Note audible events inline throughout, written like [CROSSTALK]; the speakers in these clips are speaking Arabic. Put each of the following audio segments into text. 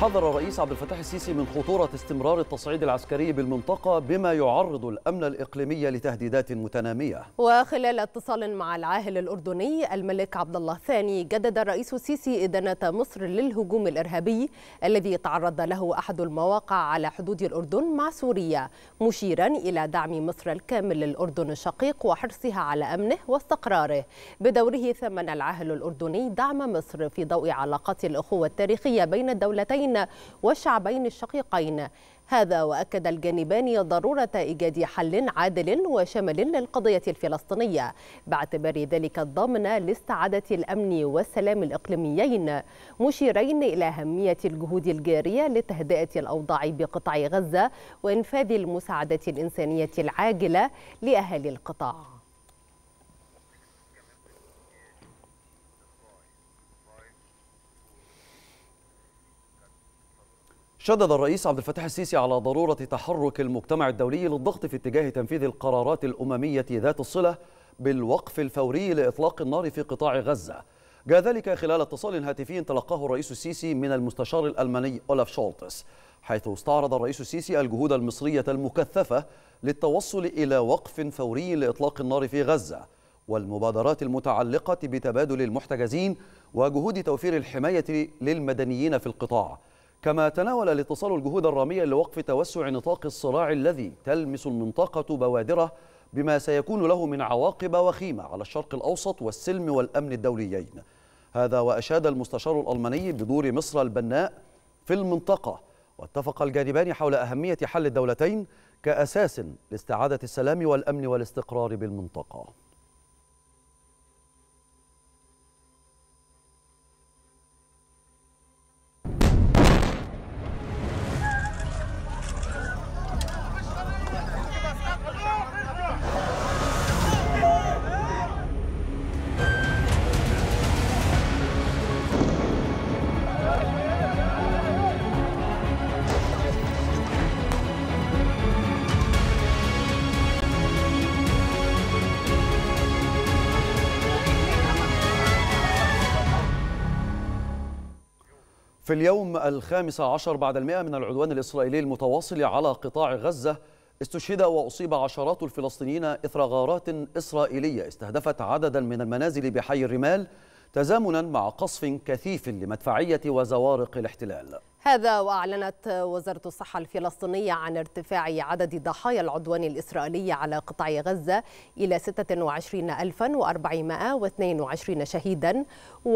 حذر الرئيس عبد الفتاح السيسي من خطورة استمرار التصعيد العسكري بالمنطقة بما يعرض الأمن الإقليمي لتهديدات متنامية وخلال اتصال مع العاهل الأردني الملك عبد الله الثاني جدد الرئيس السيسي إدانة مصر للهجوم الإرهابي الذي تعرض له أحد المواقع على حدود الأردن مع سوريا مشيرا إلى دعم مصر الكامل للأردن الشقيق وحرصها على أمنه واستقراره بدوره ثمن العاهل الأردني دعم مصر في ضوء علاقات الأخوة التاريخية بين الدولتين الشقيقين والشعبين الشقيقين هذا وأكد الجانبان ضرورة إيجاد حل عادل وشمل للقضية الفلسطينية باعتبار ذلك الضامن لاستعادة الأمن والسلام الإقليميين مشيرين إلى أهمية الجهود الجارية لتهدئة الأوضاع بقطاع غزة وإنفاذ المساعدة الإنسانية العاجلة لأهالي القطاع شدد الرئيس عبد الفتاح السيسي على ضرورة تحرك المجتمع الدولي للضغط في اتجاه تنفيذ القرارات الأممية ذات الصلة بالوقف الفوري لإطلاق النار في قطاع غزة جاء ذلك خلال اتصال هاتفي تلقاه الرئيس السيسي من المستشار الألماني أولاف شولتس حيث استعرض الرئيس السيسي الجهود المصرية المكثفة للتوصل إلى وقف فوري لإطلاق النار في غزة والمبادرات المتعلقة بتبادل المحتجزين وجهود توفير الحماية للمدنيين في القطاع كما تناول الاتصال الجهود الرامية لوقف توسع نطاق الصراع الذي تلمس المنطقة بوادره بما سيكون له من عواقب وخيمة على الشرق الأوسط والسلم والأمن الدوليين هذا وأشاد المستشار الألماني بدور مصر البناء في المنطقة واتفق الجانبان حول أهمية حل الدولتين كأساس لاستعادة السلام والأمن والاستقرار بالمنطقة في اليوم الخامس عشر بعد المئة من العدوان الإسرائيلي المتواصل على قطاع غزة استشهد وأصيب عشرات الفلسطينيين إثر غارات إسرائيلية استهدفت عددا من المنازل بحي الرمال تزامنا مع قصف كثيف لمدفعية وزوارق الاحتلال هذا وأعلنت وزارة الصحة الفلسطينية عن ارتفاع عدد ضحايا العدوان الإسرائيلي على قطاع غزة إلى 26422 شهيدا و65087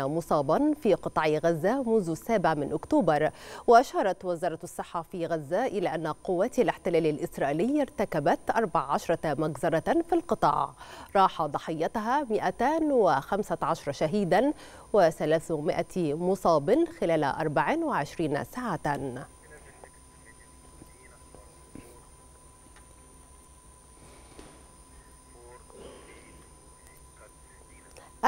مصابا في قطاع غزة منذ السابع من أكتوبر وأشارت وزارة الصحة في غزة إلى أن قوات الاحتلال الإسرائيلي ارتكبت 14 مجزرة في القطاع راح ضحيتها 215 شهيدا و300 مصاب خلال 24 ساعة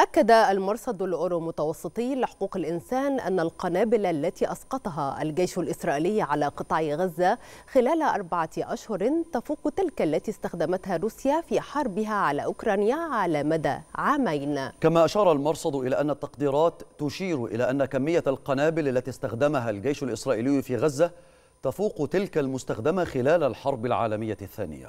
أكد المرصد الأورو متوسطي لحقوق الإنسان أن القنابل التي أسقطها الجيش الإسرائيلي على قطاع غزة خلال أربعة أشهر تفوق تلك التي استخدمتها روسيا في حربها على أوكرانيا على مدى عامين كما أشار المرصد إلى أن التقديرات تشير إلى أن كمية القنابل التي استخدمها الجيش الإسرائيلي في غزة تفوق تلك المستخدمة خلال الحرب العالمية الثانية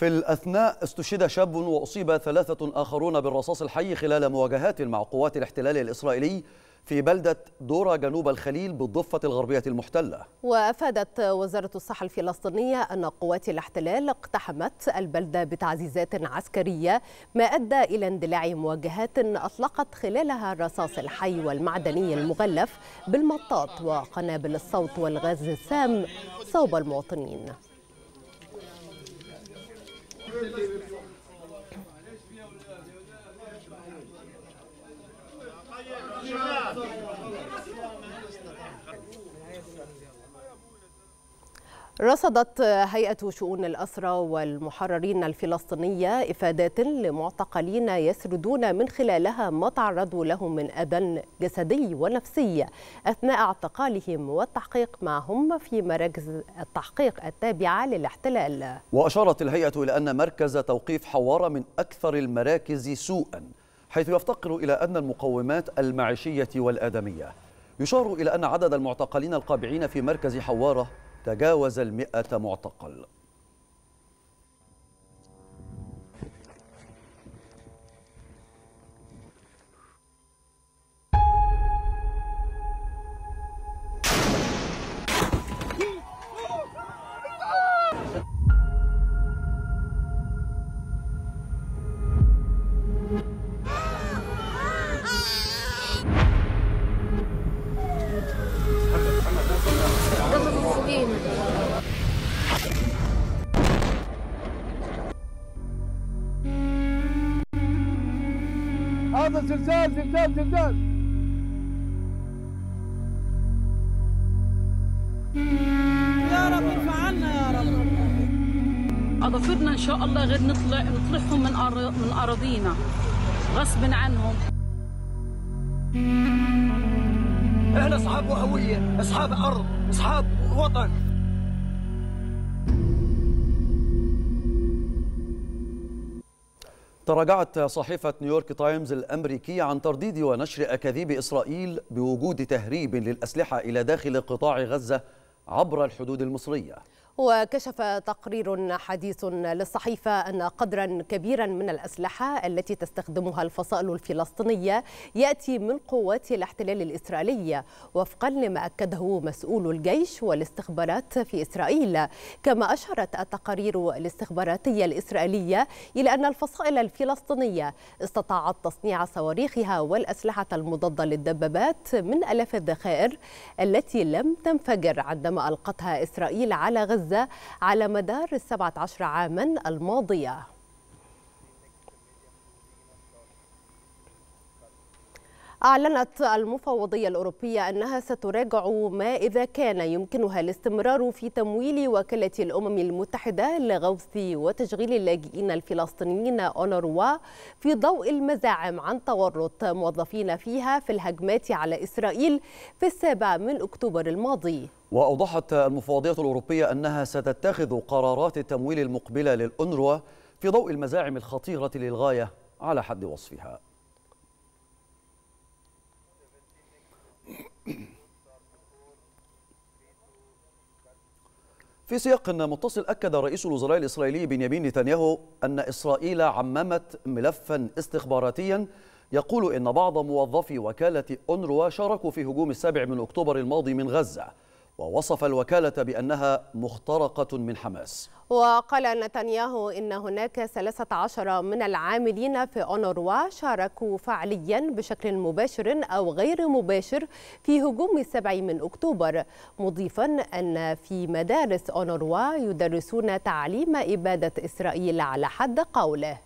في الأثناء استشهد شاب وأصيب ثلاثة آخرون بالرصاص الحي خلال مواجهات مع قوات الاحتلال الإسرائيلي في بلدة دورا جنوب الخليل بالضفة الغربية المحتلة وأفادت وزارة الصحة الفلسطينية أن قوات الاحتلال اقتحمت البلدة بتعزيزات عسكرية ما أدى إلى اندلاع مواجهات أطلقت خلالها الرصاص الحي والمعدني المغلف بالمطاط وقنابل الصوت والغاز السام صوب المواطنين رصدت هيئة شؤون الأسرى والمحررين الفلسطينية إفادات لمعتقلين يسردون من خلالها ما تعرضوا له من أذى جسدي ونفسي أثناء اعتقالهم والتحقيق معهم في مراكز التحقيق التابعة للاحتلال وأشارت الهيئة إلى أن مركز توقيف حوارة من أكثر المراكز سوءاً حيث يفتقر إلى أن المقومات المعيشية والآدمية يشار إلى أن عدد المعتقلين القابعين في مركز حوارة تجاوز المئة معتقل هذا زلزال زلزال زلزال يا رب ارفع عنا يا رب اظافرنا إن شاء الله غير نطلع نطلعهم من أر... من أراضينا غصب عنهم احنا اصحاب هويه اصحاب ارض اصحاب وطن تراجعت صحيفة نيويورك تايمز الأمريكية عن ترديد ونشر أكاذيب إسرائيل بوجود تهريب للأسلحة إلى داخل قطاع غزة عبر الحدود المصرية وكشف تقرير حديث للصحيفة أن قدرا كبيرا من الأسلحة التي تستخدمها الفصائل الفلسطينية يأتي من قوات الاحتلال الإسرائيلي وفقا لما أكده مسؤول الجيش والاستخبارات في إسرائيل كما أشارت التقارير الاستخباراتية الإسرائيلية إلى أن الفصائل الفلسطينية استطاعت تصنيع صواريخها والأسلحة المضادة للدبابات من ألاف الذخائر التي لم تنفجر عندما ألقتها إسرائيل على غزة غزة على مدار السبعة عشر عاما الماضية أعلنت المفوضية الأوروبية أنها ستراجع ما إذا كان يمكنها الاستمرار في تمويل وكالة الأمم المتحدة لغوث وتشغيل اللاجئين الفلسطينيين أونروا في ضوء المزاعم عن تورط موظفين فيها في الهجمات على إسرائيل في السابع من أكتوبر الماضي وأوضحت المفوضية الأوروبية أنها ستتخذ قرارات التمويل المقبلة للأونروا في ضوء المزاعم الخطيرة للغاية على حد وصفها في سياق متصل أكد رئيس الوزراء الإسرائيلي بنيامين نتنياهو أن إسرائيل عممت ملفا استخباراتيا يقول إن بعض موظفي وكالة أونروا شاركوا في هجوم السابع من أكتوبر الماضي من غزة ووصف الوكالة بأنها مخترقة من حماس وقال نتنياهو إن هناك 13 من العاملين في أونروا شاركوا فعليا بشكل مباشر أو غير مباشر في هجوم السبع من أكتوبر مضيفا أن في مدارس أونروا يدرسون تعليم إبادة إسرائيل على حد قوله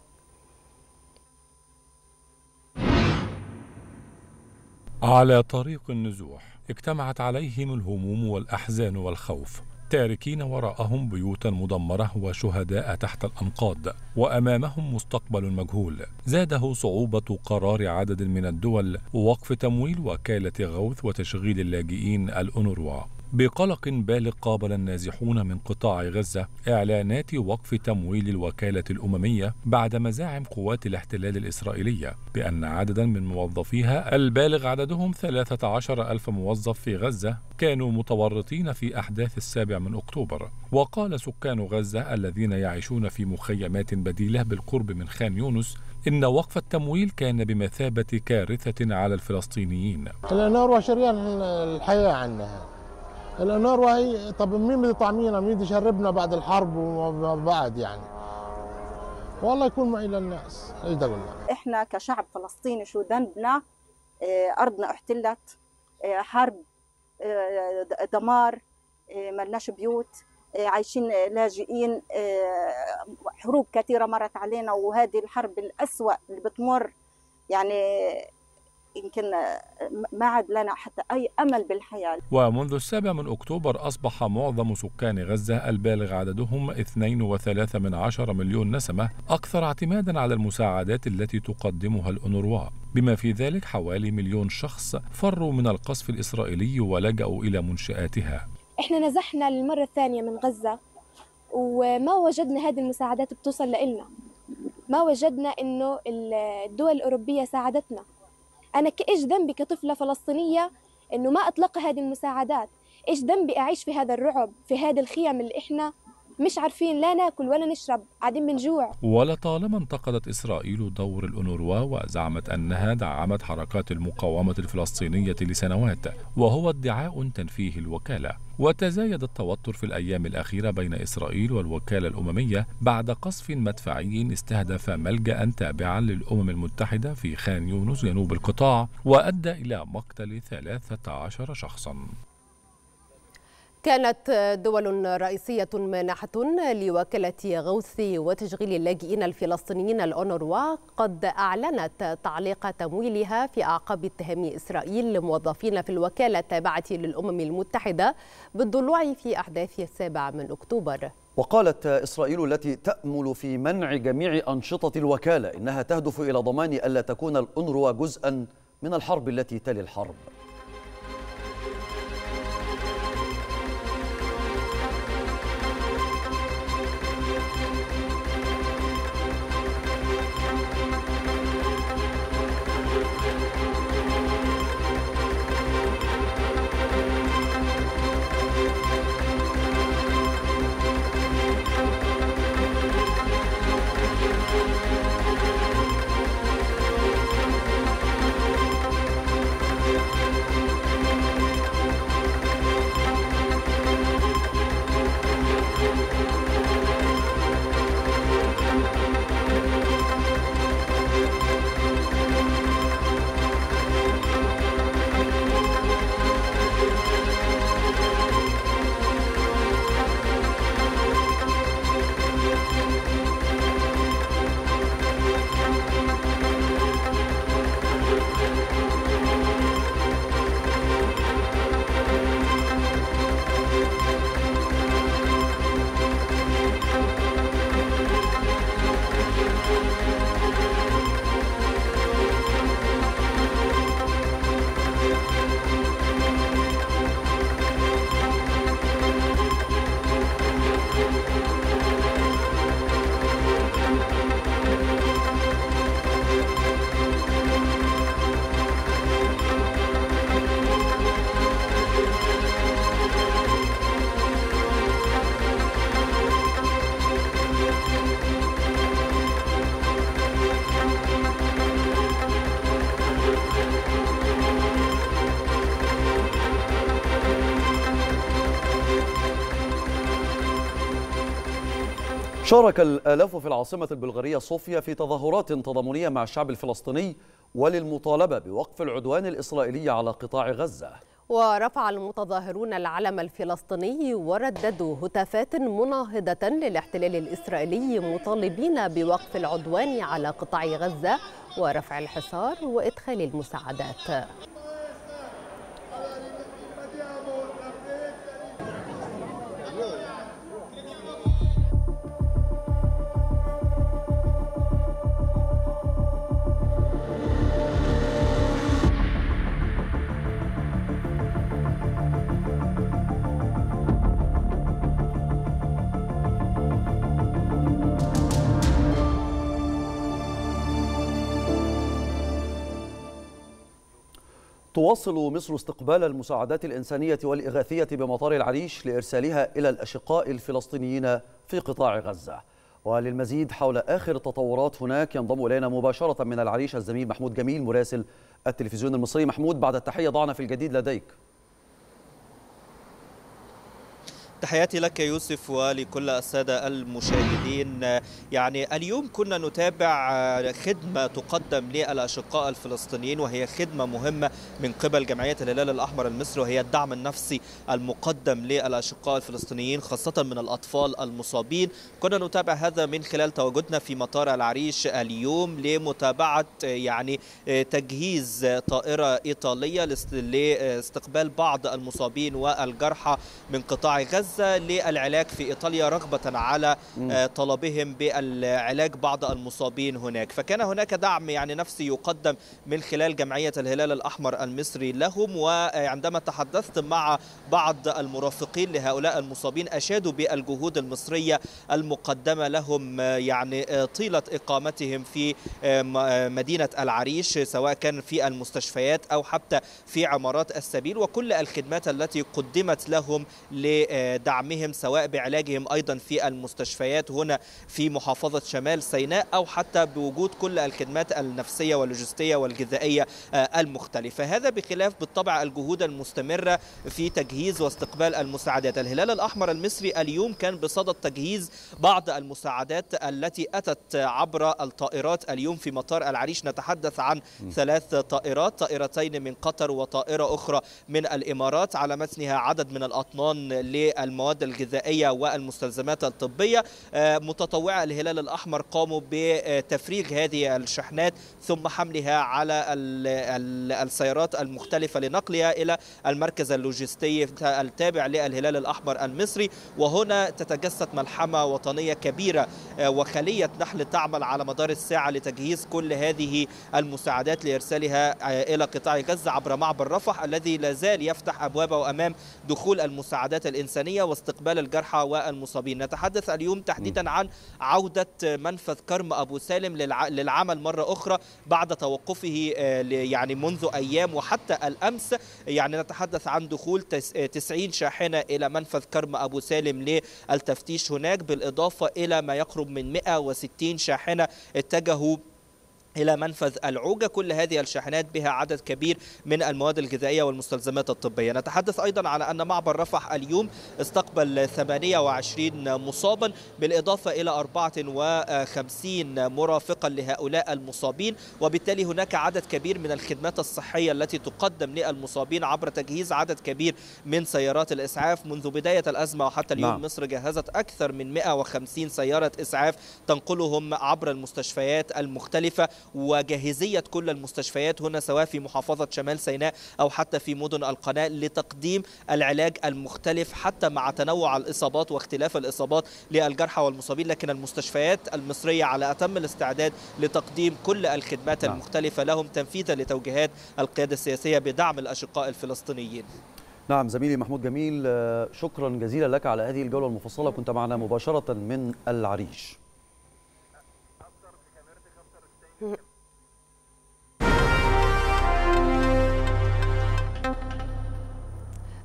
على طريق النزوح اجتمعت عليهم الهموم والأحزان والخوف تاركين وراءهم بيوتا مدمرة وشهداء تحت الأنقاض وأمامهم مستقبل مجهول زاده صعوبة قرار عدد من الدول ووقف تمويل وكالة غوث وتشغيل اللاجئين الأونروا بقلق بالغ قابل النازحون من قطاع غزة إعلانات وقف تمويل الوكالة الأممية بعد مزاعم قوات الاحتلال الإسرائيلية بأن عددا من موظفيها البالغ عددهم 13 ألف موظف في غزة كانوا متورطين في أحداث السابع من أكتوبر وقال سكان غزة الذين يعيشون في مخيمات بديلة بالقرب من خان يونس إن وقف التمويل كان بمثابة كارثة على الفلسطينيين النار وشريان الحياة عنها الاناروا هي طب مين بده يطعمينا مين بده يشربنا بعد الحرب وما بعد يعني والله يكون معي للناس ايش بدي اقول لك احنا كشعب فلسطيني شو ذنبنا آه، ارضنا احتلت آه، حرب آه، دمار ملناش بيوت عايشين لاجئين حروب كثيرة مرت علينا وهذه الحرب الأسوأ اللي بتمر يعني يمكن ما عاد لنا حتى أي أمل بالحياة ومنذ السابع من أكتوبر أصبح معظم سكان غزة البالغ عددهم 2.3 من عشر مليون نسمة أكثر اعتمادا على المساعدات التي تقدمها الأنروا بما في ذلك حوالي مليون شخص فروا من القصف الإسرائيلي ولجأوا إلى منشآتها إحنا نزحنا للمرة الثانية من غزة وما وجدنا هذه المساعدات بتوصل لإلنا ما وجدنا إنه الدول الأوروبية ساعدتنا أنا كايش ذنبي كطفلة فلسطينية إنه ما أتلقى هذه المساعدات إيش ذنبي أعيش في هذا الرعب في هذه الخيم اللي إحنا مش عارفين لا ناكل ولا نشرب قاعدين من جوع ولطالما انتقدت إسرائيل دور الأنوروا وزعمت أنها دعمت حركات المقاومة الفلسطينية لسنوات وهو ادعاء تنفيه الوكالة وتزايد التوتر في الأيام الأخيرة بين إسرائيل والوكالة الأممية بعد قصف مدفعي استهدف ملجأ تابعا للأمم المتحدة في خان يونس جنوب القطاع وأدى إلى مقتل 13 شخصا كانت دول رئيسية مانحة لوكالة غوث وتشغيل اللاجئين الفلسطينيين الأونروا قد أعلنت تعليق تمويلها في أعقاب اتهام إسرائيل لموظفين في الوكالة التابعة للأمم المتحدة بالضلوع في أحداث السابع من أكتوبر وقالت إسرائيل التي تأمل في منع جميع أنشطة الوكالة إنها تهدف إلى ضمان ألا تكون الأونروا جزءا من الحرب التي تلي الحرب شارك الآلاف في العاصمة البلغارية صوفيا في تظاهرات تضامنية مع الشعب الفلسطيني وللمطالبة بوقف العدوان الإسرائيلي على قطاع غزة ورفع المتظاهرون العلم الفلسطيني ورددوا هتافات مناهضة للاحتلال الإسرائيلي مطالبين بوقف العدوان على قطاع غزة ورفع الحصار وإدخال المساعدات تواصل مصر استقبال المساعدات الإنسانية والإغاثية بمطار العريش لإرسالها إلى الأشقاء الفلسطينيين في قطاع غزة وللمزيد حول آخر التطورات هناك ينضم إلينا مباشرة من العريش الزميل محمود جميل مراسل التلفزيون المصري محمود بعد التحية ضعنا في الجديد لديك تحياتي لك يوسف ولكل السادة المشاهدين يعني اليوم كنا نتابع خدمة تقدم للأشقاء الفلسطينيين وهي خدمة مهمة من قبل جمعية الهلال الأحمر المصري وهي الدعم النفسي المقدم للأشقاء الفلسطينيين خاصة من الأطفال المصابين كنا نتابع هذا من خلال تواجدنا في مطار العريش اليوم لمتابعة يعني تجهيز طائرة إيطالية لاستقبال بعض المصابين والجرحى من قطاع غزة الحث للعلاج في إيطاليا رغبة على آه، طلبهم بالعلاج بعض المصابين هناك فكان هناك دعم يعني نفسي يقدم من خلال جمعية الهلال الأحمر المصري لهم وعندما تحدثت مع بعض المرافقين لهؤلاء المصابين أشادوا بالجهود المصرية المقدمة لهم آه، يعني آه، طيلة إقامتهم في مدينة العريش سواء كان في المستشفيات أو حتى في عمارات السبيل وكل الخدمات التي قدمت لهم دعمهم سواء بعلاجهم أيضا في المستشفيات هنا في محافظة شمال سيناء أو حتى بوجود كل الخدمات النفسية واللوجستية والغذائية آه، المختلفة هذا بخلاف بالطبع الجهود المستمرة في تجهيز واستقبال المساعدات الهلال الأحمر المصري اليوم كان بصدد تجهيز بعض المساعدات التي أتت عبر الطائرات اليوم في مطار العريش نتحدث عن ثلاث طائرات طائرتين من قطر وطائرة أخرى من الإمارات على متنها عدد من الأطنان لل المواد الغذائيه والمستلزمات الطبيه آه، متطوعه الهلال الاحمر قاموا بتفريغ هذه الشحنات ثم حملها على السيارات المختلفه لنقلها الى المركز اللوجستي التابع للهلال الاحمر المصري وهنا تتجسد ملحمه وطنيه كبيره آه، وخليه نحل تعمل على مدار الساعه لتجهيز كل هذه المساعدات لارسالها آه، الى قطاع غزه عبر معبر رفح الذي لا زال يفتح ابوابه امام دخول المساعدات الانسانيه الوطنية واستقبال الجرحى والمصابين نتحدث اليوم تحديدا عن عودة منفذ كرم أبو سالم للعمل مرة أخرى بعد توقفه آه، يعني منذ أيام وحتى الأمس يعني نتحدث عن دخول 90 آه، شاحنة إلى منفذ كرم أبو سالم للتفتيش هناك بالإضافة إلى ما يقرب من 160 شاحنة اتجهوا إلى منفذ العوجة كل هذه الشاحنات بها عدد كبير من المواد الغذائية والمستلزمات الطبية نتحدث أيضا على أن معبر رفح اليوم استقبل 28 مصابا بالإضافة إلى 54 مرافقا لهؤلاء المصابين وبالتالي هناك عدد كبير من الخدمات الصحية التي تقدم للمصابين عبر تجهيز عدد كبير من سيارات الإسعاف منذ بداية الأزمة وحتى اليوم لا. نعم. مصر جهزت أكثر من 150 سيارة إسعاف تنقلهم عبر المستشفيات المختلفة وجاهزية كل المستشفيات هنا سواء في محافظة شمال سيناء أو حتى في مدن القناة لتقديم العلاج المختلف حتى مع تنوع الإصابات واختلاف الإصابات للجرحى والمصابين لكن المستشفيات المصرية على أتم الاستعداد لتقديم كل الخدمات نعم. المختلفة لهم تنفيذا لتوجيهات القيادة السياسية بدعم الأشقاء الفلسطينيين نعم زميلي محمود جميل آه، شكرا جزيلا لك على هذه الجولة المفصلة كنت معنا مباشرة من العريش [LAUGHS]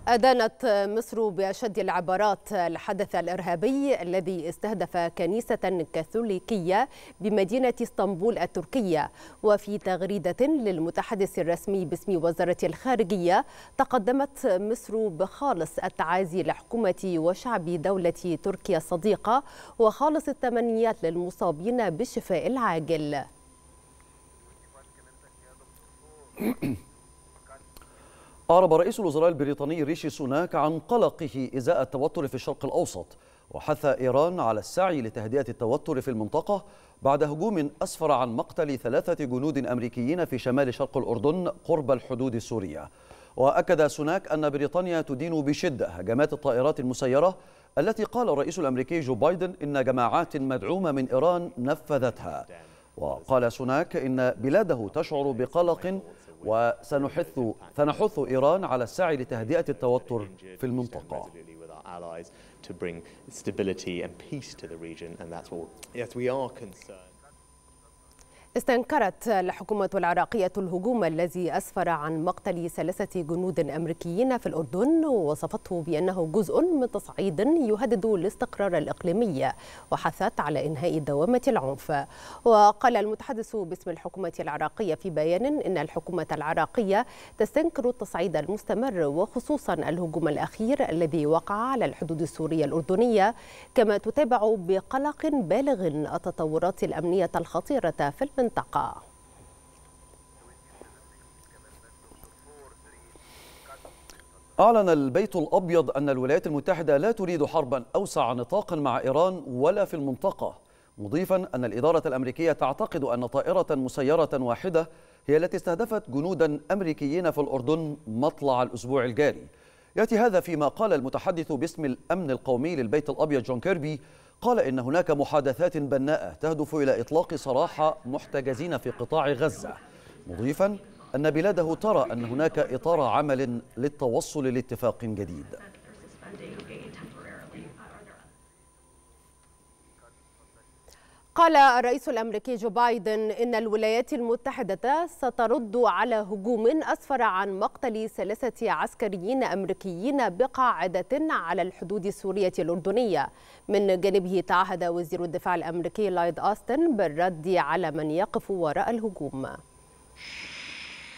أدانت مصر بأشد العبارات الحدث الإرهابي الذي استهدف كنيسة كاثوليكية بمدينة اسطنبول التركية وفي تغريدة للمتحدث الرسمي باسم وزارة الخارجية تقدمت مصر بخالص التعازي لحكومة وشعب دولة تركيا الصديقة وخالص التمنيات للمصابين بالشفاء العاجل [COUGHS] أعرب رئيس الوزراء البريطاني ريشي سوناك عن قلقه إزاء التوتر في الشرق الأوسط وحث إيران على السعي لتهدئة التوتر في المنطقة بعد هجوم أسفر عن مقتل ثلاثة جنود أمريكيين في شمال شرق الأردن قرب الحدود السورية وأكد سوناك أن بريطانيا تدين بشدة هجمات الطائرات المسيرة التي قال الرئيس الأمريكي جو بايدن إن جماعات مدعومة من إيران نفذتها وقال سوناك إن بلاده تشعر بقلق وسنحث سنحث إيران على السعي لتهدئة التوتر في المنطقة to bring stability and peace to the region, and that's what yes, we are concerned. استنكرت الحكومة العراقية الهجوم الذي أسفر عن مقتل ثلاثة جنود أمريكيين في الأردن ووصفته بأنه جزء من تصعيد يهدد الاستقرار الإقليمي وحثت على إنهاء دوامة العنف وقال المتحدث باسم الحكومة العراقية في بيان إن الحكومة العراقية تستنكر التصعيد المستمر وخصوصا الهجوم الأخير الذي وقع على الحدود السورية الأردنية كما تتابع بقلق بالغ التطورات الأمنية الخطيرة في المنطقة أعلن البيت الأبيض أن الولايات المتحدة لا تريد حربا أوسع نطاقا مع إيران ولا في المنطقة مضيفا أن الإدارة الأمريكية تعتقد أن طائرة مسيرة واحدة هي التي استهدفت جنودا أمريكيين في الأردن مطلع الأسبوع الجاري يأتي هذا فيما قال المتحدث باسم الأمن القومي للبيت الأبيض جون كيربي قال إن هناك محادثات بناءة تهدف إلى إطلاق سراح محتجزين في قطاع غزة مضيفا أن بلاده ترى أن هناك إطار عمل للتوصل لاتفاق جديد قال الرئيس الامريكي جو بايدن ان الولايات المتحده سترد على هجوم اسفر عن مقتل ثلاثه عسكريين امريكيين بقاعده على الحدود السوريه الاردنيه من جانبه تعهد وزير الدفاع الامريكي لايد اوستن بالرد على من يقف وراء الهجوم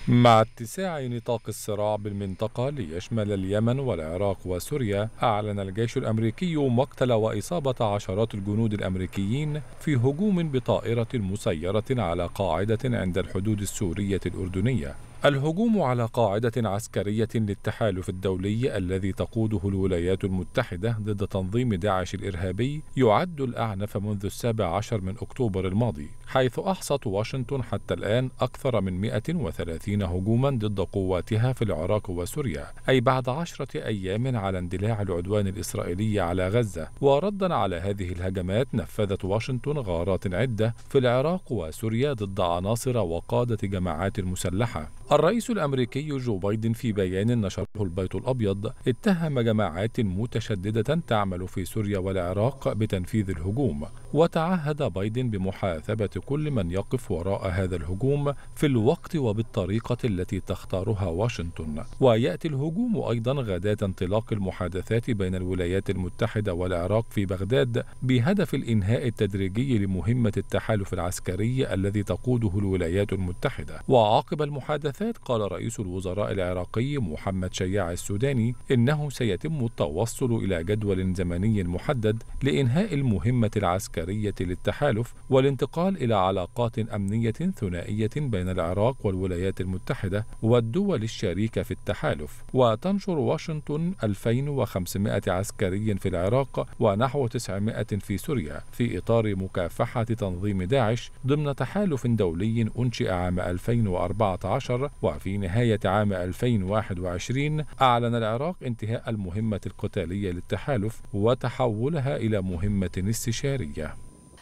مع اتساع نطاق الصراع بالمنطقة ليشمل اليمن والعراق وسوريا أعلن الجيش الأمريكي مقتل وإصابة عشرات الجنود الأمريكيين في هجوم بطائرة مسيرة على قاعدة عند الحدود السورية الأردنية الهجوم على قاعدة عسكرية للتحالف الدولي الذي تقوده الولايات المتحدة ضد تنظيم داعش الإرهابي يعد الأعنف منذ السابع عشر من أكتوبر الماضي حيث أحصت واشنطن حتى الآن أكثر من 130 هجوما ضد قواتها في العراق وسوريا أي بعد عشرة أيام على اندلاع العدوان الإسرائيلي على غزة وردا على هذه الهجمات نفذت واشنطن غارات عدة في العراق وسوريا ضد عناصر وقادة جماعات مسلحة الرئيس الأمريكي جو بايدن في بيان نشره البيت الأبيض اتهم جماعات متشددة تعمل في سوريا والعراق بتنفيذ الهجوم وتعهد بايدن بمحاسبه كل من يقف وراء هذا الهجوم في الوقت وبالطريقة التي تختارها واشنطن ويأتي الهجوم أيضا غداة انطلاق المحادثات بين الولايات المتحدة والعراق في بغداد بهدف الإنهاء التدريجي لمهمة التحالف العسكري الذي تقوده الولايات المتحدة وعقب المحادثات البعثات قال رئيس الوزراء العراقي محمد شياع السوداني إنه سيتم التوصل إلى جدول زمني محدد لإنهاء المهمة العسكرية للتحالف والانتقال إلى علاقات أمنية ثنائية بين العراق والولايات المتحدة والدول الشريكة في التحالف وتنشر واشنطن 2500 عسكري في العراق ونحو 900 في سوريا في إطار مكافحة تنظيم داعش ضمن تحالف دولي أنشئ عام 2014 وفي نهاية عام 2021 أعلن العراق انتهاء المهمة القتالية للتحالف وتحولها إلى مهمة استشارية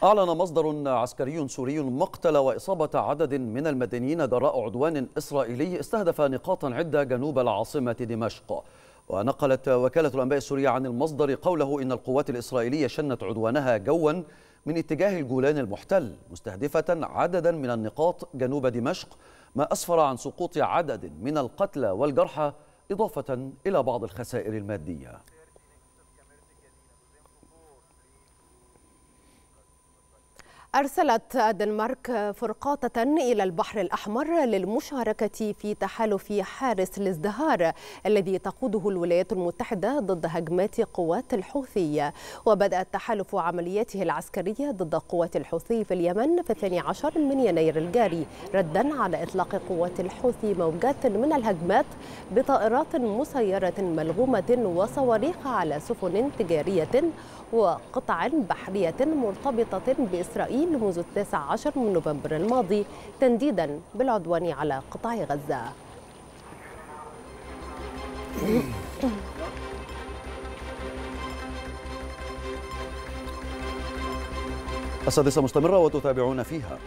أعلن مصدر عسكري سوري مقتل وإصابة عدد من المدنيين جراء عدوان إسرائيلي استهدف نقاطا عدة جنوب العاصمة دمشق ونقلت وكالة الأنباء السورية عن المصدر قوله إن القوات الإسرائيلية شنت عدوانها جوا من اتجاه الجولان المحتل مستهدفة عددا من النقاط جنوب دمشق ما أسفر عن سقوط عدد من القتلى والجرحى إضافة إلى بعض الخسائر المادية أرسلت الدنمارك فرقاطة إلى البحر الأحمر للمشاركة في تحالف حارس الازدهار الذي تقوده الولايات المتحدة ضد هجمات قوات الحوثي وبدأ التحالف عملياته العسكرية ضد قوات الحوثي في اليمن في 12 من يناير الجاري ردا على إطلاق قوات الحوثي موجات من الهجمات بطائرات مسيرة ملغومة وصواريخ على سفن تجارية وقطع بحرية مرتبطة بإسرائيل منذ التاسع عشر من نوفمبر الماضي تنديدا بالعدوان على قطاع غزة السادسة مستمرة وتتابعون فيها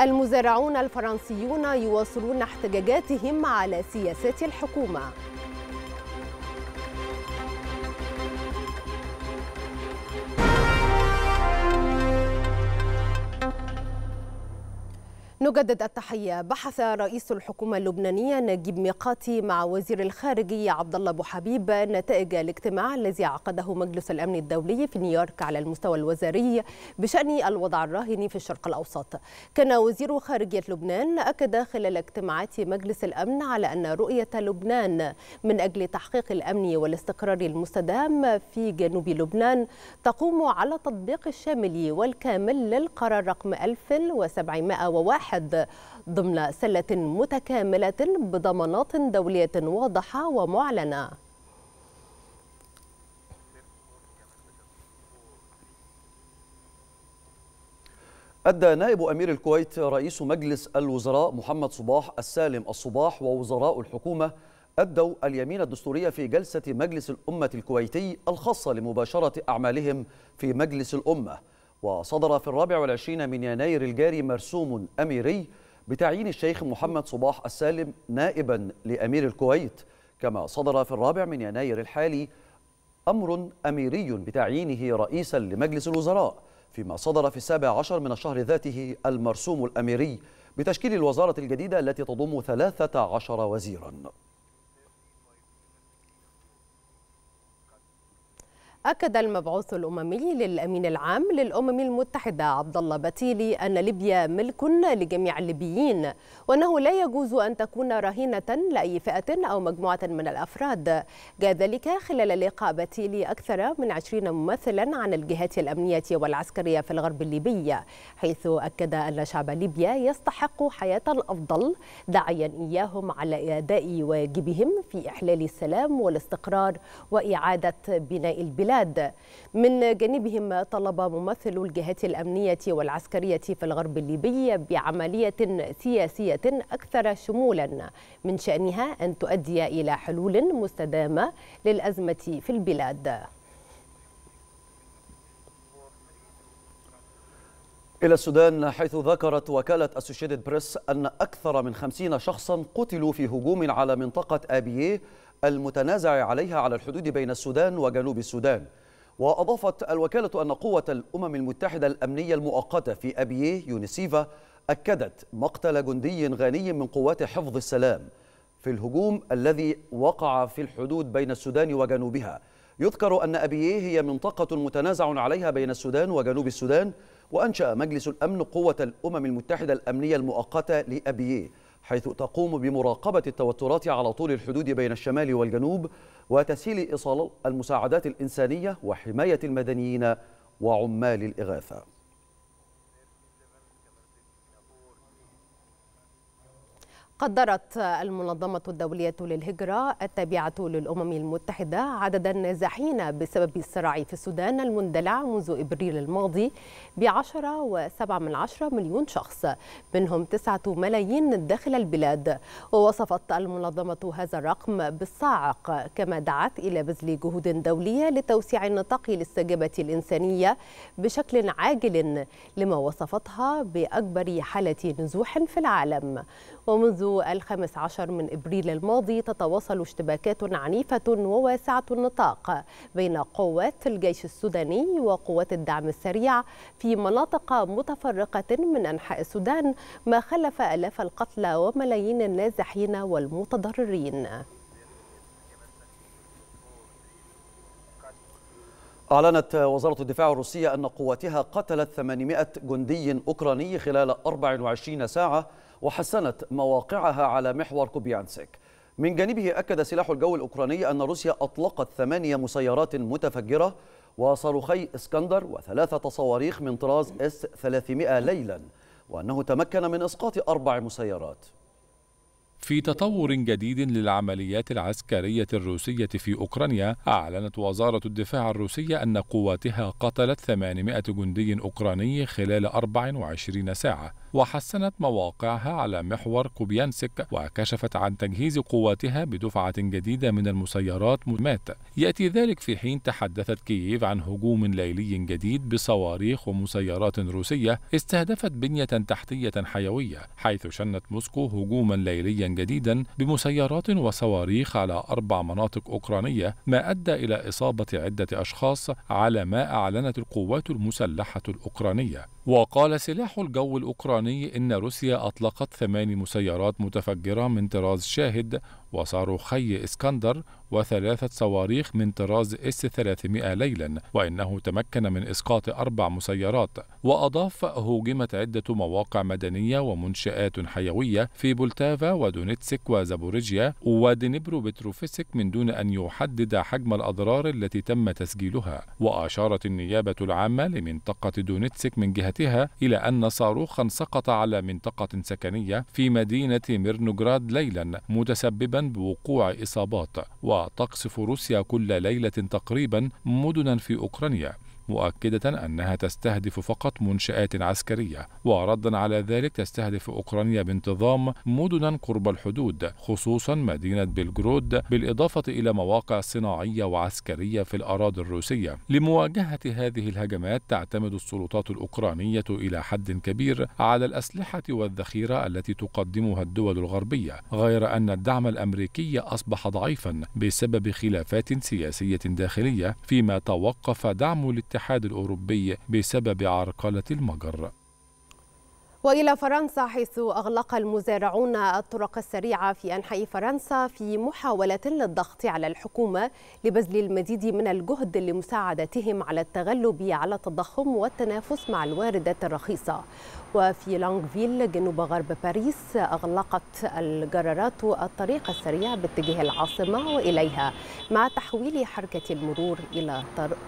المزارعون الفرنسيون يواصلون احتجاجاتهم على سياسات الحكومة نجدد التحية بحث رئيس الحكومة اللبنانية نجيب ميقاتي مع وزير الخارجية عبد الله أبو حبيب نتائج الاجتماع الذي عقده مجلس الأمن الدولي في نيويورك على المستوى الوزاري بشأن الوضع الراهن في الشرق الأوسط كان وزير خارجية لبنان أكد خلال اجتماعات مجلس الأمن على أن رؤية لبنان من أجل تحقيق الأمن والاستقرار المستدام في جنوب لبنان تقوم على تطبيق الشامل والكامل للقرار رقم 1701 الموحد ضمن سلة متكاملة بضمانات دولية واضحة ومعلنة أدى نائب أمير الكويت رئيس مجلس الوزراء محمد صباح السالم الصباح ووزراء الحكومة أدوا اليمين الدستورية في جلسة مجلس الأمة الكويتي الخاصة لمباشرة أعمالهم في مجلس الأمة وصدر في الرابع والعشرين من يناير الجاري مرسوم أميري بتعيين الشيخ محمد صباح السالم نائبا لأمير الكويت كما صدر في الرابع من يناير الحالي أمر أميري بتعيينه رئيسا لمجلس الوزراء فيما صدر في السابع عشر من الشهر ذاته المرسوم الأميري بتشكيل الوزارة الجديدة التي تضم 13 وزيراً أكد المبعوث الأممي للأمين العام للأمم المتحدة عبد الله بتيلي أن ليبيا ملك لجميع الليبيين وأنه لا يجوز أن تكون رهينة لأي فئة أو مجموعة من الأفراد جاء ذلك خلال لقاء بتيلي أكثر من 20 ممثلا عن الجهات الأمنية والعسكرية في الغرب الليبي حيث أكد أن شعب ليبيا يستحق حياة أفضل داعيا إياهم على أداء واجبهم في إحلال السلام والاستقرار وإعادة بناء البلاد البلاد من جانبهم طلب ممثلو الجهات الأمنية والعسكرية في الغرب الليبي بعملية سياسية أكثر شمولا من شأنها أن تؤدي إلى حلول مستدامة للأزمة في البلاد إلى السودان حيث ذكرت وكالة أسوشيتد بريس أن أكثر من 50 شخصا قتلوا في هجوم على منطقة أبييه المتنازع عليها على الحدود بين السودان وجنوب السودان وأضافت الوكالة أن قوة الأمم المتحدة الأمنية المؤقتة في أبييه يونسيفا أكدت مقتل جندي غني من قوات حفظ السلام في الهجوم الذي وقع في الحدود بين السودان وجنوبها يذكر أن أبييه هي منطقة متنازع عليها بين السودان وجنوب السودان وأنشأ مجلس الأمن قوة الأمم المتحدة الأمنية المؤقتة لأبييه حيث تقوم بمراقبة التوترات على طول الحدود بين الشمال والجنوب وتسهيل إيصال المساعدات الإنسانية وحماية المدنيين وعمال الإغاثة قدرت المنظمة الدولية للهجرة التابعة للأمم المتحدة عدد النازحين بسبب الصراع في السودان المندلع منذ إبريل الماضي بعشرة وسبعة من عشرة مليون شخص منهم تسعة ملايين داخل البلاد ووصفت المنظمة هذا الرقم بالصاعق كما دعت إلى بذل جهود دولية لتوسيع النطاق للسجابة الإنسانية بشكل عاجل لما وصفتها بأكبر حالة نزوح في العالم ومنذ الخامس عشر من إبريل الماضي تتواصل اشتباكات عنيفة وواسعة النطاق بين قوات الجيش السوداني وقوات الدعم السريع في مناطق متفرقة من أنحاء السودان ما خلف آلاف القتلى وملايين النازحين والمتضررين أعلنت وزارة الدفاع الروسية أن قواتها قتلت 800 جندي أوكراني خلال 24 ساعة وحسنت مواقعها على محور كوبيانسك من جانبه أكد سلاح الجو الأوكراني أن روسيا أطلقت ثمانية مسيرات متفجرة وصاروخي اسكندر وثلاثة صواريخ من طراز اس 300 ليلا وأنه تمكن من إسقاط أربع مسيرات في تطور جديد للعمليات العسكرية الروسية في أوكرانيا أعلنت وزارة الدفاع الروسية أن قواتها قتلت 800 جندي أوكراني خلال 24 ساعة وحسنت مواقعها على محور كوبيانسك وكشفت عن تجهيز قواتها بدفعة جديدة من المسيرات مدمات يأتي ذلك في حين تحدثت كييف عن هجوم ليلي جديد بصواريخ ومسيرات روسية استهدفت بنية تحتية حيوية حيث شنت موسكو هجوما ليليا جديدا بمسيرات وصواريخ على أربع مناطق أوكرانية ما أدى إلى إصابة عدة أشخاص على ما أعلنت القوات المسلحة الأوكرانية وقال سلاح الجو الأوكراني إن روسيا أطلقت ثمان مسيرات متفجرة من طراز شاهد وصاروخي إسكندر وثلاثة صواريخ من طراز اس 300 ليلا وإنه تمكن من إسقاط أربع مسيرات وأضاف هوجمت عدة مواقع مدنية ومنشآت حيوية في بولتافا ودونيتسك وزابوريجيا ودنبرو بتروفسك من دون أن يحدد حجم الأضرار التي تم تسجيلها وأشارت النيابة العامة لمنطقة دونيتسك من جهتها إلى أن صاروخا سقط على منطقة سكنية في مدينة ميرنوغراد ليلا متسببا بوقوع إصابات وتقصف روسيا كل ليلة تقريبا مدنا في أوكرانيا مؤكدة أنها تستهدف فقط منشآت عسكرية وردا على ذلك تستهدف أوكرانيا بانتظام مدنا قرب الحدود خصوصا مدينة بلغرود، بالإضافة إلى مواقع صناعية وعسكرية في الأراضي الروسية لمواجهة هذه الهجمات تعتمد السلطات الأوكرانية إلى حد كبير على الأسلحة والذخيرة التي تقدمها الدول الغربية غير أن الدعم الأمريكي أصبح ضعيفا بسبب خلافات سياسية داخلية فيما توقف دعم الاتحاد الاتحاد الأوروبي بسبب عرقلة المجر وإلى فرنسا حيث أغلق المزارعون الطرق السريعة في أنحاء فرنسا في محاولة للضغط على الحكومة لبذل المزيد من الجهد لمساعدتهم على التغلب على التضخم والتنافس مع الواردات الرخيصة وفي لانغفيل جنوب غرب باريس أغلقت الجرارات الطريق السريع باتجاه العاصمة وإليها مع تحويل حركة المرور إلى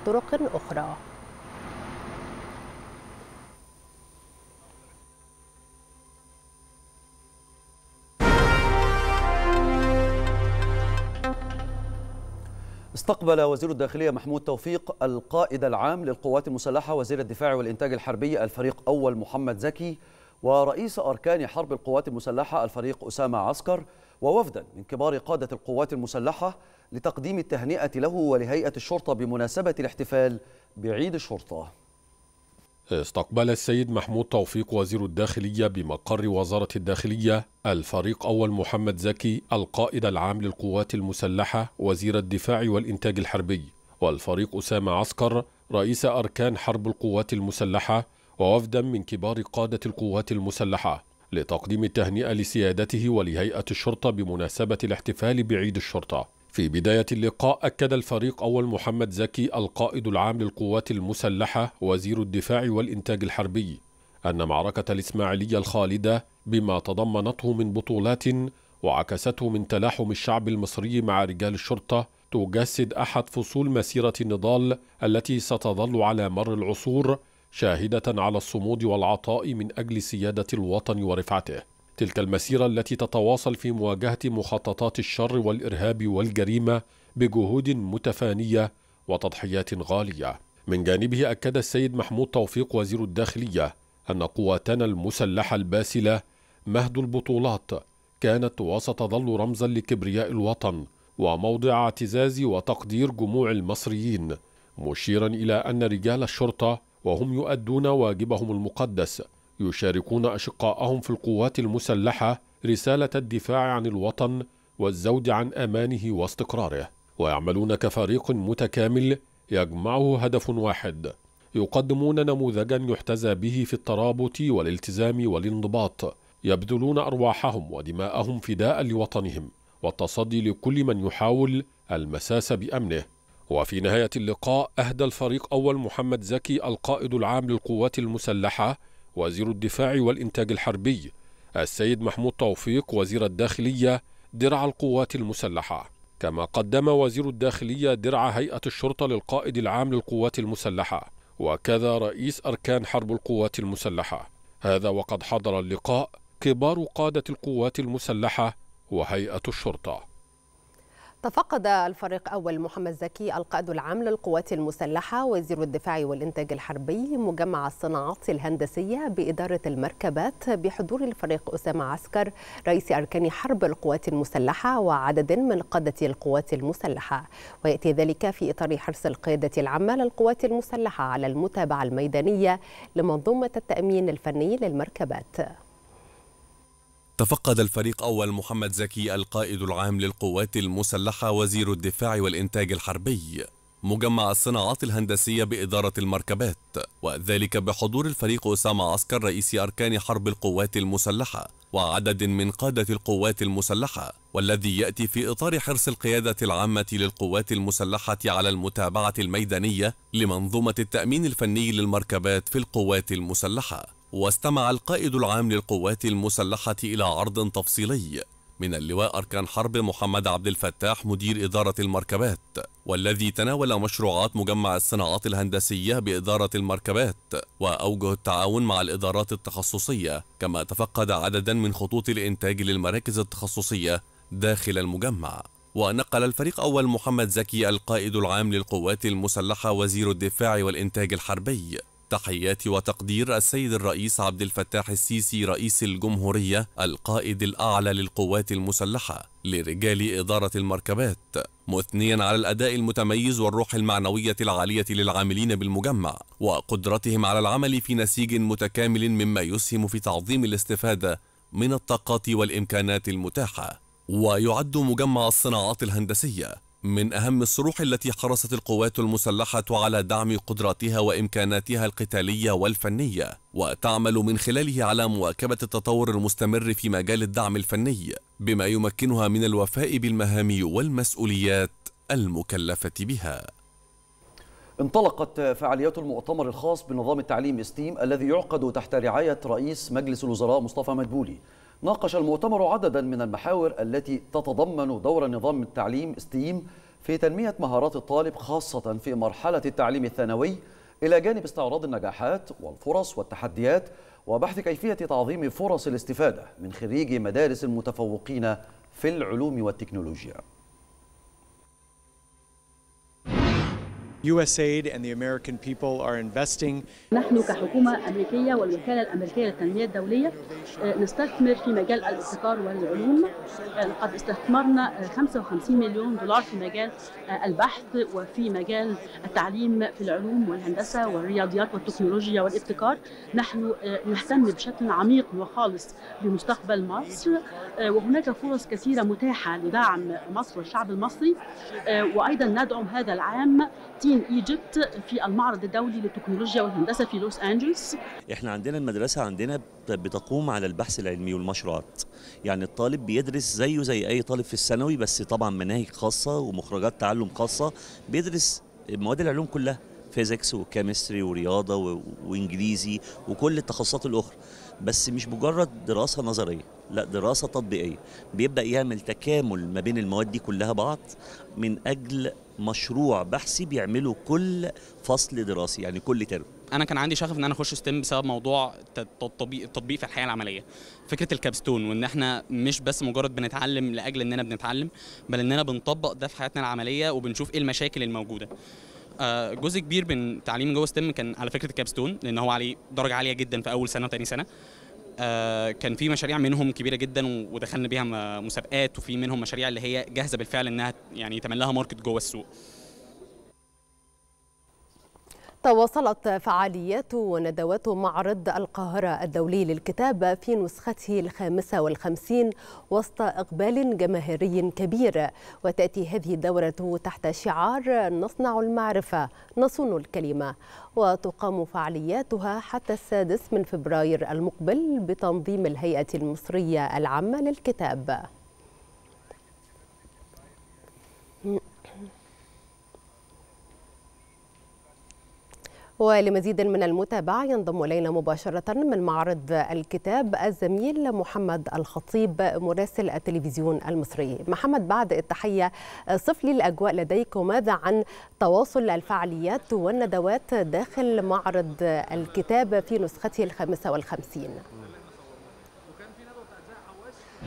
طرق أخرى استقبل وزير الداخلية محمود توفيق القائد العام للقوات المسلحة وزير الدفاع والإنتاج الحربي الفريق أول محمد زكي ورئيس أركان حرب القوات المسلحة الفريق أسامة عسكر ووفدا من كبار قادة القوات المسلحة لتقديم التهنئة له ولهيئة الشرطة بمناسبة الاحتفال بعيد الشرطة استقبل السيد محمود توفيق وزير الداخلية بمقر وزارة الداخلية الفريق أول محمد زكي القائد العام للقوات المسلحة وزير الدفاع والإنتاج الحربي والفريق أسامة عسكر رئيس أركان حرب القوات المسلحة ووفدا من كبار قادة القوات المسلحة لتقديم التهنئة لسيادته ولهيئة الشرطة بمناسبة الاحتفال بعيد الشرطة في بداية اللقاء أكد الفريق أول محمد زكي القائد العام للقوات المسلحة وزير الدفاع والإنتاج الحربي أن معركة الإسماعيلية الخالدة بما تضمنته من بطولات وعكسته من تلاحم الشعب المصري مع رجال الشرطة تجسد أحد فصول مسيرة النضال التي ستظل على مر العصور شاهدة على الصمود والعطاء من أجل سيادة الوطن ورفعته تلك المسيرة التي تتواصل في مواجهة مخططات الشر والإرهاب والجريمة بجهود متفانية وتضحيات غالية. من جانبه أكد السيد محمود توفيق وزير الداخلية أن قواتنا المسلحة الباسلة مهد البطولات كانت وستظل رمزا لكبرياء الوطن وموضع اعتزاز وتقدير جموع المصريين مشيرا إلى أن رجال الشرطة وهم يؤدون واجبهم المقدس يشاركون أشقاءهم في القوات المسلحة رسالة الدفاع عن الوطن والزود عن أمانه واستقراره ويعملون كفريق متكامل يجمعه هدف واحد يقدمون نموذجا يحتذى به في الترابط والالتزام والانضباط يبذلون أرواحهم ودماءهم فداء لوطنهم والتصدي لكل من يحاول المساس بأمنه وفي نهاية اللقاء أهدى الفريق أول محمد زكي القائد العام للقوات المسلحة وزير الدفاع والإنتاج الحربي السيد محمود توفيق وزير الداخلية درع القوات المسلحة كما قدم وزير الداخلية درع هيئة الشرطة للقائد العام للقوات المسلحة وكذا رئيس أركان حرب القوات المسلحة هذا وقد حضر اللقاء كبار قادة القوات المسلحة وهيئة الشرطة تفقد الفريق أول محمد زكي القائد العام للقوات المسلحة وزير الدفاع والإنتاج الحربي مجمع الصناعات الهندسية بإدارة المركبات بحضور الفريق أسامة عسكر رئيس أركان حرب القوات المسلحة وعدد من قادة القوات المسلحة ويأتي ذلك في إطار حرص القيادة العامة للقوات المسلحة على المتابعة الميدانية لمنظومة التأمين الفني للمركبات تفقد الفريق أول محمد زكي القائد العام للقوات المسلحة وزير الدفاع والإنتاج الحربي مجمع الصناعات الهندسية بإدارة المركبات وذلك بحضور الفريق أسامة عسكر رئيس أركان حرب القوات المسلحة وعدد من قادة القوات المسلحة والذي يأتي في إطار حرص القيادة العامة للقوات المسلحة على المتابعة الميدانية لمنظومة التأمين الفني للمركبات في القوات المسلحة واستمع القائد العام للقوات المسلحة إلى عرض تفصيلي من اللواء أركان حرب محمد عبد الفتاح مدير إدارة المركبات والذي تناول مشروعات مجمع الصناعات الهندسية بإدارة المركبات وأوجه التعاون مع الإدارات التخصصية كما تفقد عددا من خطوط الإنتاج للمراكز التخصصية داخل المجمع ونقل الفريق أول محمد زكي القائد العام للقوات المسلحة وزير الدفاع والإنتاج الحربي تحيات وتقدير السيد الرئيس عبد الفتاح السيسي رئيس الجمهورية القائد الأعلى للقوات المسلحة لرجال إدارة المركبات مثنيا على الأداء المتميز والروح المعنوية العالية للعاملين بالمجمع وقدرتهم على العمل في نسيج متكامل مما يسهم في تعظيم الاستفادة من الطاقات والإمكانات المتاحة ويعد مجمع الصناعات الهندسية من أهم الصروح التي حرصت القوات المسلحة على دعم قدراتها وإمكاناتها القتالية والفنية وتعمل من خلاله على مواكبة التطور المستمر في مجال الدعم الفني بما يمكنها من الوفاء بالمهام والمسؤوليات المكلفة بها انطلقت فعاليات المؤتمر الخاص بنظام التعليم ستيم الذي يعقد تحت رعاية رئيس مجلس الوزراء مصطفى مدبولي ناقش المؤتمر عددا من المحاور التي تتضمن دور نظام التعليم ستيم في تنمية مهارات الطالب خاصة في مرحلة التعليم الثانوي إلى جانب استعراض النجاحات والفرص والتحديات وبحث كيفية تعظيم فرص الاستفادة من خريجي مدارس المتفوقين في العلوم والتكنولوجيا USAID and the American people are investing. نحن كحكومة أمريكية والوكالة الأمريكية للتنمية الدولية آه، نستثمر في مجال الابتكار والعلوم آه، قد استثمرنا 55 آه، مليون دولار في مجال البحث وفي مجال التعليم في العلوم والهندسة والرياضيات والتكنولوجيا والابتكار نحن نهتم بشكل عميق وخالص بمستقبل مصر وهناك فرص كثيرة متاحة لدعم مصر والشعب المصري وأيضا ندعم هذا العام تيم تيم ايجيبت في المعرض الدولي للتكنولوجيا والهندسه في لوس انجلوس احنا عندنا المدرسه عندنا بتقوم على البحث العلمي والمشروعات يعني الطالب بيدرس زيه زي اي طالب في الثانوي بس طبعا مناهج خاصه ومخرجات تعلم خاصه بيدرس مواد العلوم كلها فيزيكس وكيمستري ورياضه وانجليزي وكل التخصصات الاخرى بس مش مجرد دراسه نظريه لا دراسه تطبيقيه بيبدا يعمل تكامل ما بين المواد دي كلها بعض من اجل مشروع بحثي بيعمله كل فصل دراسي يعني كل ترم انا كان عندي شغف ان انا اخش ستيم بسبب موضوع التطبيق التطبيق في الحياه العمليه فكره الكابستون وان احنا مش بس مجرد بنتعلم لاجل اننا بنتعلم بل اننا بنطبق ده في حياتنا العمليه وبنشوف ايه المشاكل الموجوده آه، جزء كبير من تعليم جوه ستيم كان على فكره الكابستون لان هو عليه درجه عاليه جدا في اول سنه وثاني سنه آه، كان في مشاريع منهم كبيره جدا ودخلنا بيها مسابقات وفي منهم مشاريع اللي هي جاهزه بالفعل انها يعني تملاها ماركت جوه السوق تواصلت فعاليات وندوات معرض القاهرة الدولي للكتاب في نسخته الخامسة والخمسين وسط إقبال جماهيري كبير وتأتي هذه الدورة تحت شعار نصنع المعرفة نصون الكلمة وتقام فعالياتها حتى السادس من فبراير المقبل بتنظيم الهيئة المصرية العامة للكتاب. ولمزيد من المتابعة ينضم إلينا مباشرة من معرض الكتاب الزميل محمد الخطيب مراسل التلفزيون المصري محمد بعد التحية صف لي الأجواء لديك وماذا عن تواصل الفعاليات والندوات داخل معرض الكتاب في نسخته الخامسة والخمسين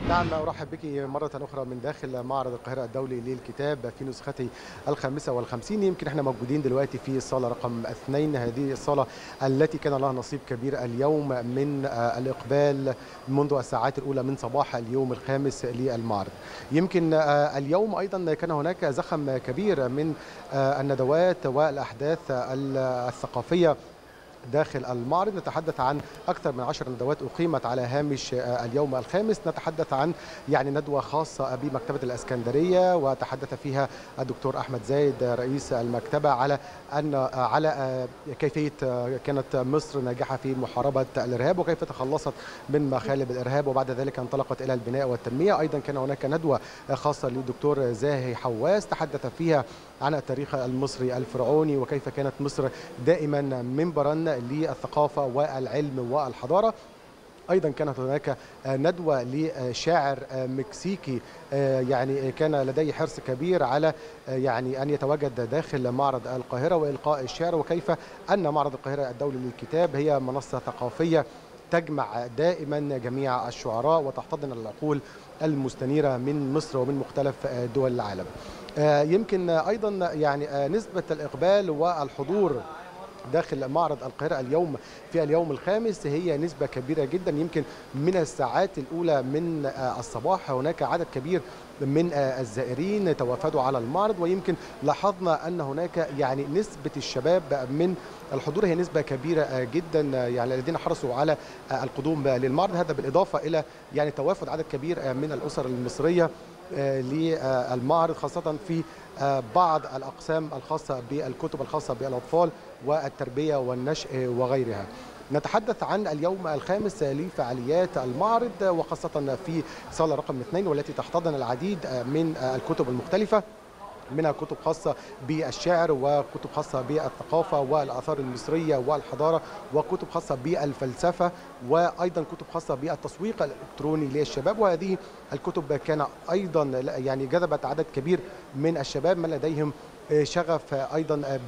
نعم أرحب بك مرة أخرى من داخل معرض القاهرة الدولي للكتاب في نسخته الخامسة والخمسين يمكن احنا موجودين دلوقتي في الصالة رقم اثنين هذه الصالة التي كان لها نصيب كبير اليوم من آه، الإقبال منذ الساعات الأولى من صباح اليوم الخامس للمعرض يمكن آه، اليوم أيضا كان هناك زخم كبير من آه، الندوات والأحداث الثقافية داخل المعرض نتحدث عن أكثر من 10 ندوات أقيمت على هامش آه، اليوم الخامس نتحدث عن يعني ندوة خاصة بمكتبة الأسكندرية وتحدث فيها الدكتور أحمد زايد رئيس المكتبة على أن آه، على آه، كيفية كانت مصر ناجحة في محاربة الإرهاب وكيف تخلصت من مخالب الإرهاب وبعد ذلك انطلقت إلى البناء والتنمية أيضا كان هناك ندوة خاصة للدكتور زاهي حواس تحدث فيها عن التاريخ المصري الفرعوني وكيف كانت مصر دائما منبرا للثقافة والعلم والحضارة ايضا كانت هناك ندوه لشاعر مكسيكي يعني كان لديه حرص كبير على يعني ان يتواجد داخل معرض القاهره والقاء الشعر وكيف ان معرض القاهره الدولي للكتاب هي منصه ثقافيه تجمع دائما جميع الشعراء وتحتضن العقول المستنيره من مصر ومن مختلف دول العالم آه، يمكن ايضا يعني آه، نسبه الاقبال والحضور داخل معرض القاهرة اليوم في اليوم الخامس هي نسبة كبيرة جدا يمكن من الساعات الأولى من آه، الصباح هناك عدد كبير من الزائرين توافدوا على المعرض ويمكن لاحظنا أن هناك يعني نسبة الشباب من الحضور هي نسبة كبيرة جدا يعني الذين حرصوا على القدوم للمعرض هذا بالإضافة إلى يعني توافد عدد كبير من الأسر المصرية آه، للمعرض خاصة في آه، بعض الأقسام الخاصة بالكتب الخاصة بالأطفال والتربية والنشء وغيرها نتحدث عن اليوم الخامس لفعاليات المعرض وخاصة في صالة رقم 2 والتي تحتضن العديد آه، من الكتب المختلفة منها كتب خاصة بالشعر وكتب خاصة بالثقافة والآثار المصرية والحضارة وكتب خاصة بالفلسفة وأيضا كتب خاصة بالتسويق الإلكتروني للشباب وهذه الكتب كان أيضا يعني جذبت عدد كبير من الشباب من لديهم شغف ايضا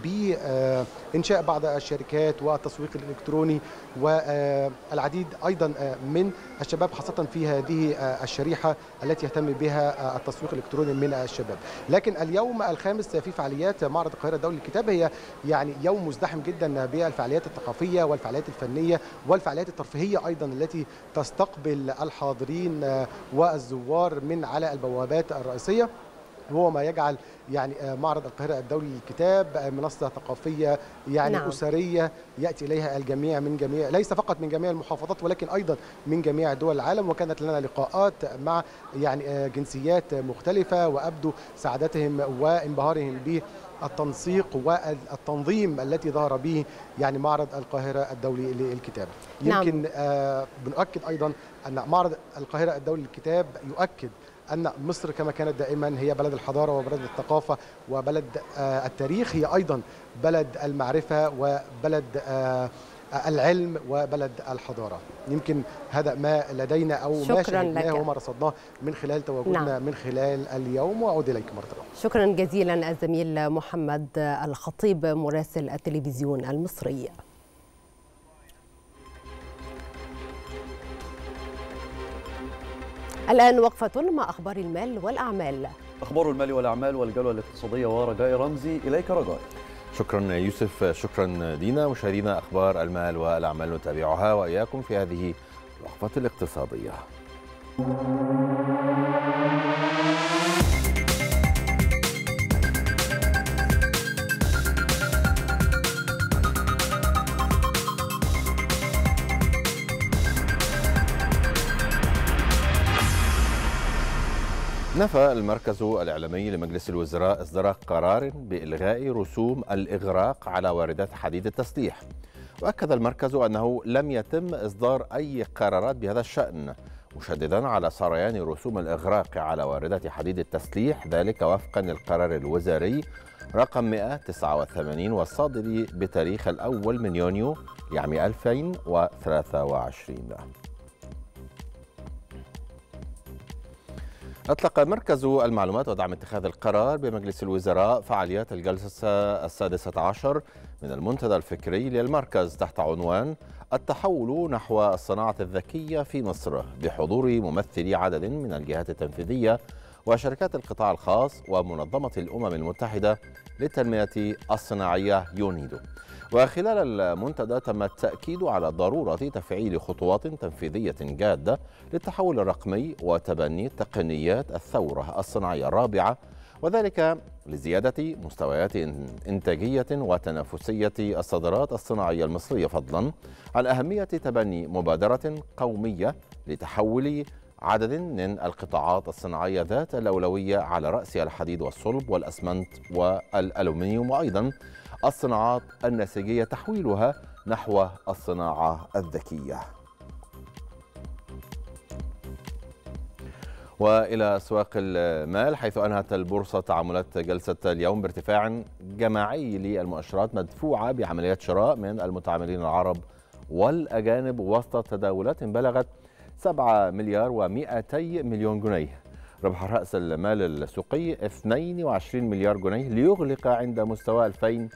بانشاء آه، بعض الشركات والتسويق الالكتروني والعديد ايضا آه، من الشباب خاصه في هذه آه، الشريحه التي يهتم بها التسويق الالكتروني من الشباب لكن اليوم الخامس في فعاليات معرض القاهره الدولي للكتاب هي يعني يوم مزدحم جدا بالفعاليات الثقافيه والفعاليات الفنيه والفعاليات الترفيهيه ايضا التي تستقبل الحاضرين والزوار من على البوابات الرئيسيه هو ما يجعل يعني آه، معرض القاهرة الدولي للكتاب آه، منصة ثقافية يعني نعم. أسرية يأتي إليها الجميع من جميع ليس فقط من جميع المحافظات ولكن أيضا من جميع دول العالم وكانت لنا لقاءات مع يعني آه، جنسيات مختلفة وأبدو سعادتهم وانبهارهم به التنسيق والتنظيم التي ظهر به يعني معرض القاهرة الدولي للكتاب نعم. يمكن نعم. آه بنؤكد أيضا أن معرض القاهرة الدولي للكتاب يؤكد أن مصر كما كانت دائما هي بلد الحضارة وبلد الثقافة وبلد آه، التاريخ هي أيضا بلد المعرفة وبلد آه، العلم وبلد الحضاره يمكن هذا ما لدينا او ما شاهدناه وما رصدناه من خلال تواجدنا نعم. من خلال اليوم واعود اليك مره اخرى شكرا جزيلا الزميل محمد الخطيب مراسل التلفزيون المصري الآن وقفة مع أخبار المال والأعمال أخبار المال والأعمال والجولة الاقتصادية ورجاء رمزي إليك رجاء شكرا يوسف شكرا دينا مشاهدينا أخبار المال والأعمال نتابعها وإياكم في هذه الوقفة الاقتصادية نفى المركز الإعلامي لمجلس الوزراء إصدار قرار بإلغاء رسوم الإغراق على واردات حديد التسليح وأكد المركز أنه لم يتم إصدار أي قرارات بهذا الشأن مشددا على سريان رسوم الإغراق على واردات حديد التسليح ذلك وفقا للقرار الوزاري رقم 189 والصادر بتاريخ الأول من يونيو يعني لعام 2023 أطلق مركز المعلومات ودعم اتخاذ القرار بمجلس الوزراء فعاليات الجلسة السادسة عشر من المنتدى الفكري للمركز تحت عنوان التحول نحو الصناعة الذكية في مصر بحضور ممثلي عدد من الجهات التنفيذية وشركات القطاع الخاص ومنظمة الأمم المتحدة للتنمية الصناعية يونيدو وخلال المنتدى تم التأكيد على ضرورة تفعيل خطوات تنفيذية جادة للتحول الرقمي وتبني تقنيات الثورة الصناعية الرابعة وذلك لزيادة مستويات إنتاجية وتنافسية الصادرات الصناعية المصرية فضلا عن أهمية تبني مبادرة قومية لتحول عدد من القطاعات الصناعية ذات الأولوية على رأسها الحديد والصلب والأسمنت والألومنيوم وأيضا الصناعات النسيجية تحويلها نحو الصناعة الذكية والى اسواق المال حيث انهت البورصه تعاملات جلسه اليوم بارتفاع جماعي للمؤشرات مدفوعه بعمليات شراء من المتعاملين العرب والاجانب وسط تداولات بلغت 7 مليار و200 مليون جنيه ربح راس المال السوقي 22 مليار جنيه ليغلق عند مستوى 2000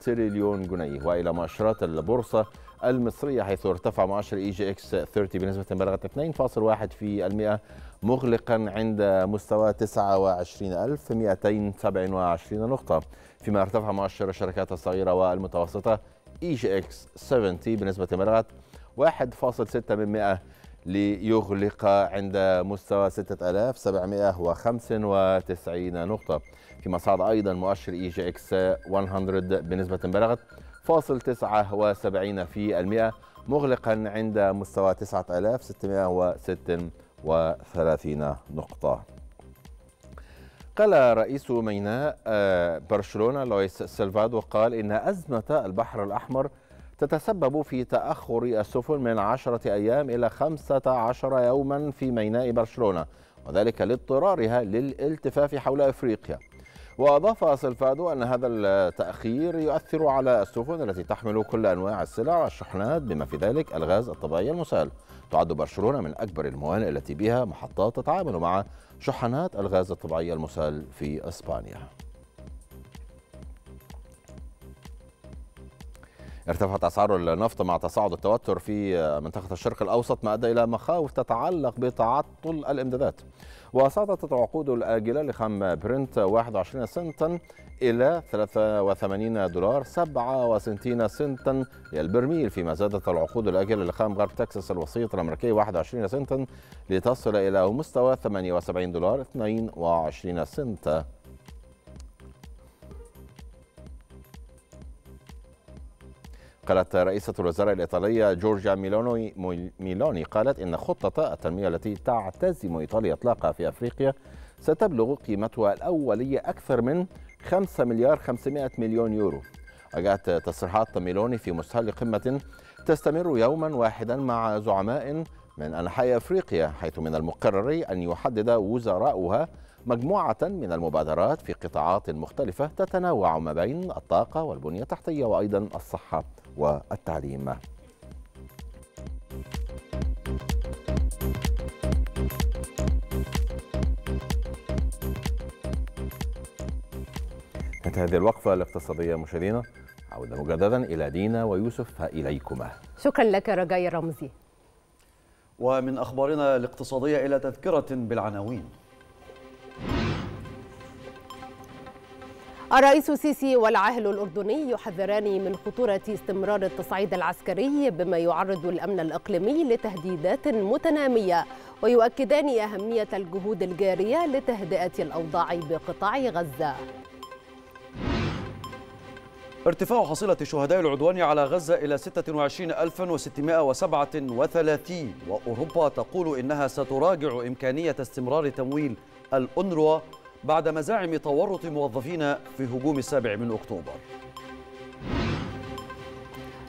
تريليون جنيه والى مؤشرات البورصه المصريه حيث ارتفع مؤشر اي جي اكس 30 بنسبه بلغت 2.1% مغلقا عند مستوى 29227 نقطه فيما ارتفع مؤشر الشركات الصغيره والمتوسطه اي جي اكس 70 بنسبه بلغت 1.6% ليغلق عند مستوى 6795 نقطه فيما صعد أيضا مؤشر إي جي إكس 100 بنسبة بلغت فاصل 79 في المئة مغلقا عند مستوى 9636 نقطة قال رئيس ميناء آه، برشلونة لويس سلفادو قال إن أزمة البحر الأحمر تتسبب في تأخر السفن من 10 أيام إلى 15 يوما في ميناء برشلونة وذلك لاضطرارها للالتفاف حول إفريقيا وأضاف سلفادو أن هذا التأخير يؤثر على السفن التي تحمل كل أنواع السلع والشحنات بما في ذلك الغاز الطبيعي المسال تعد برشلونة من أكبر الموانئ التي بها محطات تتعامل مع شحنات الغاز الطبيعي المسال في إسبانيا ارتفعت أسعار النفط مع تصاعد التوتر في منطقة الشرق الأوسط ما أدى إلى مخاوف تتعلق بتعطل الإمدادات وسقطت العقود الآجلة لخام برنت 21 سنتا إلى 83 دولار 67 سنتا للبرميل فيما زادت العقود الآجلة لخام غرب تكساس الوسيط الأمريكي 21 سنتا لتصل إلى مستوى 78 دولار 22 سنتا قالت رئيسة الوزراء الإيطالية جورجيا ميلوني, ميلوني قالت إن خطة التنمية التي تعتزم إيطاليا إطلاقها في أفريقيا ستبلغ قيمتها الأولية أكثر من 5 مليار 500 مليون يورو وجاءت تصريحات ميلوني في مستهل قمة تستمر يوما واحدا مع زعماء من أنحاء أفريقيا حيث من المقرر أن يحدد وزراؤها مجموعة من المبادرات في قطاعات مختلفة تتنوع ما بين الطاقة والبنية التحتية وأيضا الصحة والتعليم هذه الوقفة الاقتصادية مشاهدينا عودنا مجددا إلى دينا ويوسف إليكما شكرا لك رجاي رمزي ومن أخبارنا الاقتصادية إلى تذكرة بالعناوين الرئيس السيسي والعاهل الأردني يحذران من خطورة استمرار التصعيد العسكري بما يعرض الأمن الإقليمي لتهديدات متنامية ويؤكدان أهمية الجهود الجارية لتهدئة الأوضاع بقطاع غزة ارتفاع حصيلة شهداء العدوان على غزة إلى 26637 وأوروبا تقول إنها ستراجع إمكانية استمرار تمويل الأونروا بعد مزاعم تورط موظفين في هجوم السابع من أكتوبر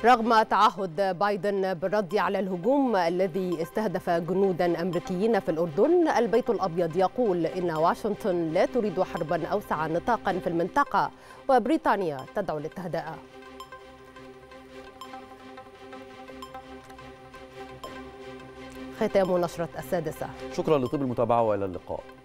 رغم تعهد بايدن بالرد على الهجوم الذي استهدف جنودا امريكيين في الاردن البيت الابيض يقول ان واشنطن لا تريد حربا اوسع نطاقا في المنطقه وبريطانيا تدعو للتهدئه ختام نشره السادسه شكرا لطيب المتابعه والى اللقاء